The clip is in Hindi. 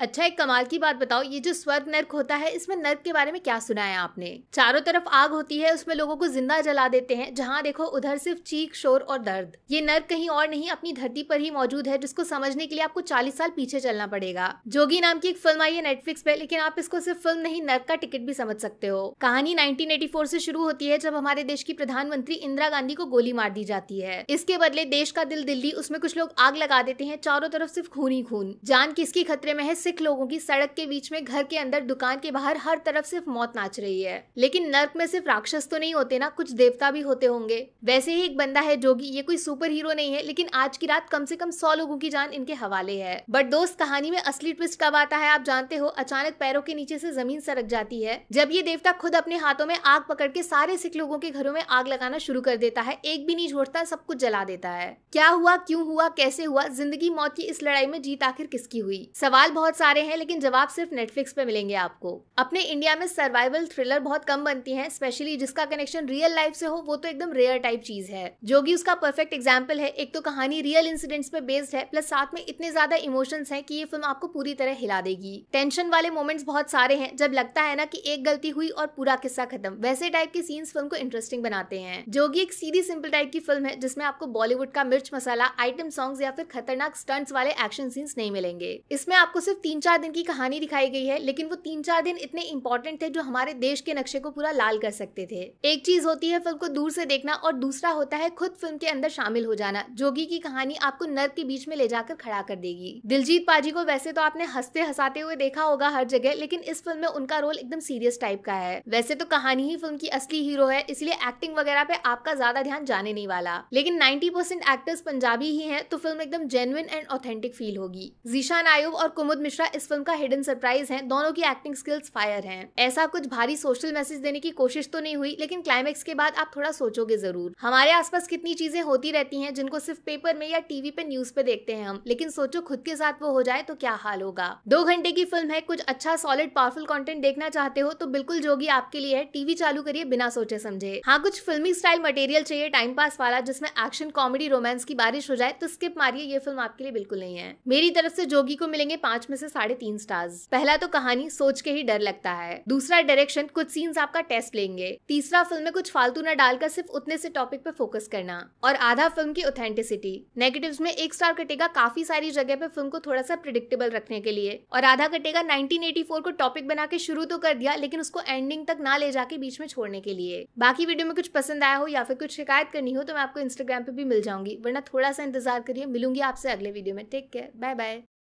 अच्छा एक कमाल की बात बताओ ये जो स्वर्ग नर्क होता है इसमें नर्क के बारे में क्या सुना है आपने चारों तरफ आग होती है उसमें लोगों को जिंदा जला देते हैं जहाँ देखो उधर सिर्फ चीख शोर और दर्द ये नर्क कहीं और नहीं अपनी धरती पर ही मौजूद है जिसको समझने के लिए आपको चालीस साल पीछे चलना पड़ेगा जोगी नाम की एक फिल्म आई है नेटफ्लिक्स पे लेकिन आप इसको सिर्फ फिल्म नहीं नर्क का टिकट भी समझ सकते हो कहानी 1984 से शुरू होती है जब हमारे देश की प्रधानमंत्री इंदिरा गांधी को गोली मार दी जाती है इसके बदले देश का दिल दिल्ली उसमें कुछ लोग आग लगा देते हैं चारों तरफ सिर्फ खून ही खून जान किसकी खतरे में है सिख लोगों की सड़क के बीच में घर के अंदर दुकान के बाहर हर तरफ सिर्फ मौत नाच रही है लेकिन नर्क में सिर्फ राक्षस तो नहीं होते ना कुछ देवता भी होते होंगे वैसे ही एक बंदा है जोगी ये कोई सुपर हीरो नहीं है लेकिन आज की रात कम से कम सौ लोगों की जान इनके हवाले है बट दोस्त कहानी में असली ट्विस्ट कब आता है आप जानते हो अचानक पैरों के नीचे से जमीन सरक जाती है जब ये देवता खुद अपने हाथों में आग पकड़ के सारे सिख लोगों के घरों में आग लगाना शुरू कर देता है एक भी नहीं छोड़ता सब कुछ जला देता है क्या हुआ क्यूँ हुआ कैसे हुआ जिंदगी मौत की इस लड़ाई में जीत आखिर किसकी हुई सवाल बहुत सारे हैं लेकिन जवाब सिर्फ नेटफ्लिक्स पे मिलेंगे आपको अपने इंडिया में सर्वाइवल थ्रिलर बहुत कम बनती हैं स्पेशली जिसका कनेक्शन रियल लाइफ से हो वो तो एकदम रेयर टाइप चीज है जोगी उसका परफेक्ट एग्जाम्पल है एक तो कहानी रियल इंसिडेंट्स पे बेस्ड है प्लस साथ में इतने ज्यादा इमोशंस हैं कि ये फिल्म आपको पूरी तरह हिला देगी टेंशन वाले मोमेंट्स बहुत सारे हैं जब लगता है ना कि एक गलती हुई और पूरा किस्सा खत्म वैसे टाइप के सीन्स फिल्म को इंटरेस्टिंग बनाते हैं जोगी एक सीधी सिंपल टाइप की फिल्म है जिसमें आपको बॉलीवुड का मिर्च मसाला आइटम सॉन्ग्स या फिर खतरनाक स्टंट्स वाले एक्शन सीन्स नहीं मिलेंगे इसमें आपको सिर्फ तीन चार दिन की कहानी दिखाई गई है लेकिन वो तीन चार दिन इतने इंपॉर्टेंट थे जो हमारे देश के नक्शे को पूरा लाल कर सकते थे एक चीज होती है फिल्म को दूर से देखना और दूसरा होता है खुद फिल्म के अंदर शामिल हो जाना जोगी की कहानी आपको नर्क के बीच में ले जाकर खड़ा कर देगी दिलजीत पाजी को वैसे तो आपने हंसते हंसाते हुए देखा होगा हर जगह लेकिन इस फिल्म में उनका रोल एकदम सीरियस टाइप का है वैसे तो कहानी ही फिल्म की असली हीरो है इसलिए एक्टिंग वगैरह पे आपका ज्यादा ध्यान जाने नहीं वाला लेकिन परसेंट एक्टर्स पंजाबी ही है तो फिल्म एकदम जेन्युन एंड ऑथेंटिक फील होगी जीशान आयुब और कुमुद मिश्र मिश्रा इस फिल्म का हिडन सरप्राइज है दोनों की एक्टिंग स्किल्स फायर हैं ऐसा कुछ भारी सोशल मैसेज देने की कोशिश तो नहीं हुई लेकिन क्लाइमेक्स के बाद आप थोड़ा सोचोगे जरूर हमारे आसपास कितनी चीजें होती रहती हैं जिनको सिर्फ पेपर में या टीवी पे न्यूज पे देखते हैं हम लेकिन सोचो खुद के साथ वो हो जाए तो क्या हाल होगा दो घंटे की फिल्म है कुछ अच्छा सॉलिड पावरफुल कंटेंट देखना चाहते हो तो बिल्कुल जोगी आपके लिए है टीवी चालू करिए बिना सोचे समझे हाँ कुछ फिल्मी स्टाइल मटेरियल चाहिए टाइम पास वाला जिसमें एक्शन कॉमेडी रोमांस की बारिश हो जाए तो स्किप मारिए ये फिल्म आपके लिए बिल्कुल नहीं है मेरी तरफ से जोगी को मिलेंगे पांच में से से साढ़े तीन स्टार्स पहला तो कहानी सोच के ही डर लगता है दूसरा डायरेक्शन कुछ सीन्स आपका टेस्ट लेंगे तीसरा फिल्म में कुछ फालतू न डालकर सिर्फ उतने से टॉपिक पे फोकस करना और आधा फिल्म की ऑथेंटिसिटी नेगेटिव में एक स्टार कटेगा काफी सारी जगह पे फिल्म को थोड़ा सा प्रिडिक्टेबल रखने के लिए और आधा कटेगा नाइनटीन को टॉपिक बना के शुरू तो कर दिया लेकिन उसको एंडिंग तक ना ले जाके बीच में छोड़ने के लिए बाकी वीडियो में कुछ पसंद आया हो या फिर कुछ शिकायत करनी हो तो मैं आपको इंस्टाग्राम पे भी मिल जाऊंगी वरना थोड़ा सा इंतजार करिए मिलूंगी आपसे अगले वीडियो में टेक केयर बाय बाय